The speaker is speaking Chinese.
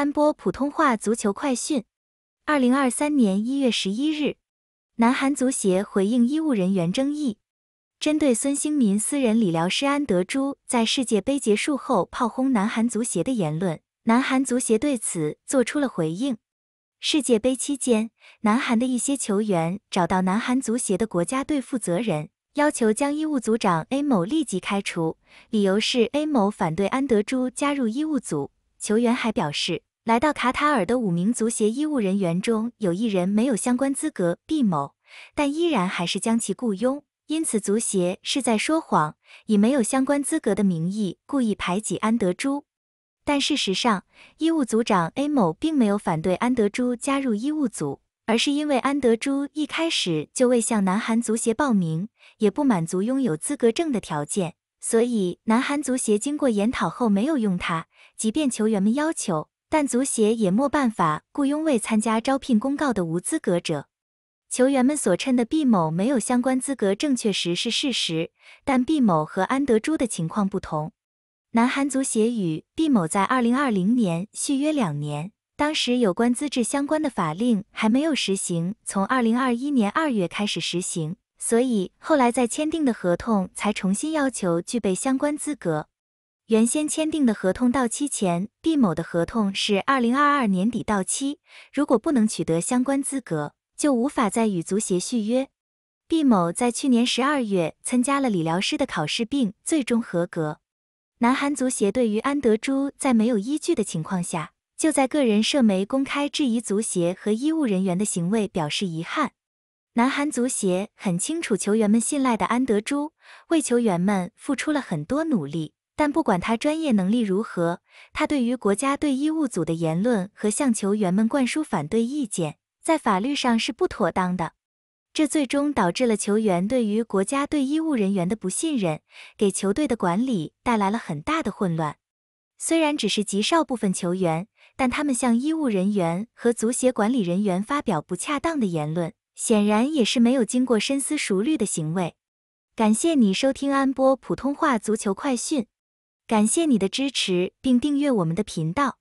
三播普通话足球快讯，二零二三年一月十一日，南韩足协回应医务人员争议。针对孙兴民私人理疗师安德珠在世界杯结束后炮轰南韩足协的言论，南韩足协对此做出了回应。世界杯期间，南韩的一些球员找到南韩足协的国家队负责人，要求将医务组长 A 某立即开除，理由是 A 某反对安德珠加入医务组。球员还表示。来到卡塔尔的五名足协医务人员中，有一人没有相关资格，毕某，但依然还是将其雇佣。因此，足协是在说谎，以没有相关资格的名义故意排挤安德朱。但事实上，医务组长 A 某并没有反对安德朱加入医务组，而是因为安德朱一开始就未向南韩足协报名，也不满足拥有资格证的条件，所以南韩足协经过研讨后没有用他。即便球员们要求。但足协也没办法雇佣未参加招聘公告的无资格者。球员们所称的毕某没有相关资格证确实事实，但毕某和安德朱的情况不同。南韩足协与毕某在二零二零年续约两年，当时有关资质相关的法令还没有实行，从二零二一年二月开始实行，所以后来在签订的合同才重新要求具备相关资格。原先签订的合同到期前，毕某的合同是二零二二年底到期。如果不能取得相关资格，就无法再与足协续约。毕某在去年十二月参加了理疗师的考试，并最终合格。南韩足协对于安德洙在没有依据的情况下，就在个人社媒公开质疑足协和医务人员的行为表示遗憾。南韩足协很清楚球员们信赖的安德洙为球员们付出了很多努力。但不管他专业能力如何，他对于国家队医务组的言论和向球员们灌输反对意见，在法律上是不妥当的。这最终导致了球员对于国家队医务人员的不信任，给球队的管理带来了很大的混乱。虽然只是极少部分球员，但他们向医务人员和足协管理人员发表不恰当的言论，显然也是没有经过深思熟虑的行为。感谢你收听安波普通话足球快讯。感谢你的支持，并订阅我们的频道。